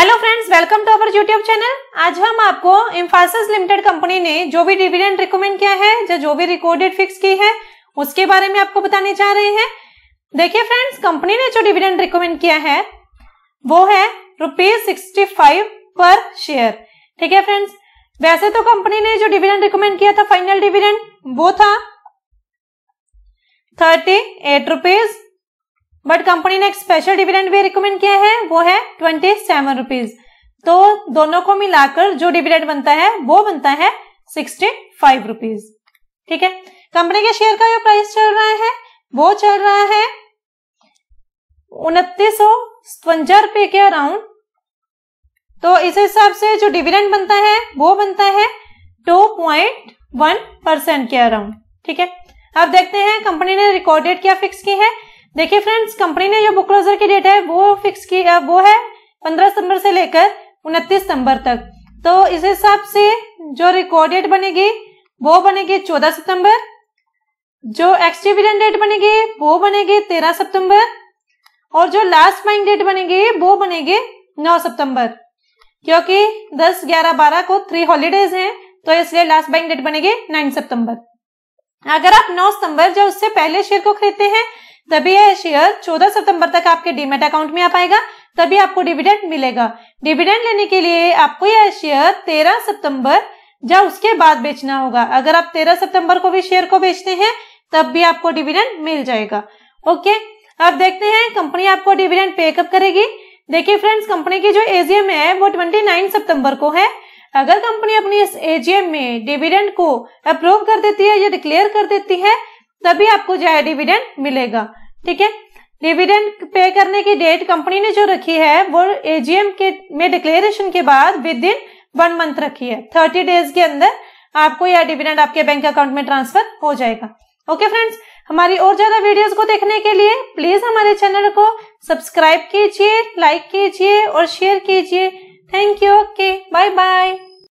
hello friends welcome to our YouTube channel आज हम आपको इम्फासिस लिमिटेड कंपनी ने जो भी डिविडेंड रिकमेंड किया है जो जो भी रिकॉर्डेड फिक्स की है उसके बारे में आपको बताने जा रहे हैं देखिए फ्रेंड्स कंपनी ने जो डिविडेंड रिकमेंड किया है वो है रुपीज सिक्सटी फाइव पर शेयर ठीक है फ्रेंड्स वैसे तो कंपनी ने जो डिविडेंड रिकमेंड किया था फाइनल डिविडेंड वो था thirty eight rupees but company ने एक स्पेशल डिविडेंड भी रिकमेंड किया है वो है ट्वेंटी सेवन रुपीज तो दोनों को मिलाकर जो डिविडेंड बनता है वो बनता है सिक्सटी फाइव रुपीज ठीक है कंपनी के शेयर का जो प्राइस चल रहा है वो चल रहा है उनतीस सौ सतवंजा रुपए के अराउंड तो इस हिसाब से जो डिविडेंड बनता है वो बनता है टू पॉइंट वन परसेंट के अराउंड ठीक है अब देखते हैं कंपनी ने रिकॉर्डेड क्या फिक्स की है देखिए फ्रेंड्स कंपनी ने जो बुक क्लोजर की डेट है वो फिक्स की वो है पंद्रह सितंबर से लेकर उनतीस सितंबर तक तो इस हिसाब से जो रिकॉर्ड डेट बनेगी वो बनेगी चौदह सितंबर जो एक्सटिविडेंट डेट बनेगी वो बनेगी तेरह सितंबर और जो लास्ट बाइंग डेट बनेगी वो बनेगी नौ सितंबर क्योंकि दस ग्यारह बारह को थ्री हॉलीडेज हैं तो इसलिए लास्ट बाइंग डेट बनेगी नाइन सितंबर अगर आप नौ सितंबर जो उससे पहले शेयर को खरीदते हैं तभी यह शेयर 14 सितंबर तक आपके डीमेट अकाउंट में आ पाएगा तभी आपको डिविडेंड मिलेगा डिविडेंड लेने के लिए आपको यह शेयर 13 सितंबर या उसके बाद बेचना होगा अगर आप 13 सितंबर को भी शेयर को बेचते हैं तब भी आपको डिविडेंड मिल जाएगा ओके अब देखते हैं कंपनी आपको डिविडेंड पे कब करेगी देखिए फ्रेंड्स कंपनी की जो एजीएम है वो नाइन सितम्बर को है अगर कंपनी अपनी इस एजीएम में डिविडेंड को अप्रूव कर देती है या डिक्लेयर कर देती है तभी आपको जो है डिविडेंड मिलेगा ठीक है डिविडेंड पे करने की डेट कंपनी ने जो रखी है वो एजीएम के में डिक्लेरेशन के बाद विद इन वन मंथ रखी है थर्टी डेज के अंदर आपको यह डिविडेंड आपके बैंक अकाउंट में ट्रांसफर हो जाएगा ओके फ्रेंड्स हमारी और ज्यादा वीडियोस को देखने के लिए प्लीज हमारे चैनल को सब्सक्राइब कीजिए लाइक कीजिए और शेयर कीजिए thank you okay bye bye